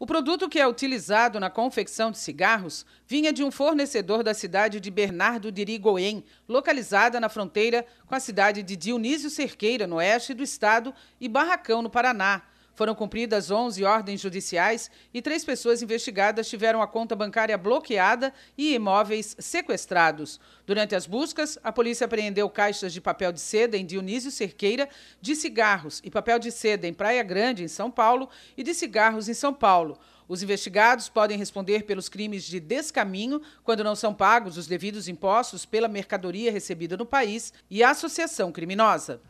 O produto que é utilizado na confecção de cigarros vinha de um fornecedor da cidade de Bernardo de Irigoyen, localizada na fronteira com a cidade de Dionísio Cerqueira, no oeste do estado, e Barracão, no Paraná. Foram cumpridas 11 ordens judiciais e três pessoas investigadas tiveram a conta bancária bloqueada e imóveis sequestrados. Durante as buscas, a polícia apreendeu caixas de papel de seda em Dionísio Cerqueira, de cigarros e papel de seda em Praia Grande, em São Paulo, e de cigarros em São Paulo. Os investigados podem responder pelos crimes de descaminho, quando não são pagos os devidos impostos pela mercadoria recebida no país, e associação criminosa.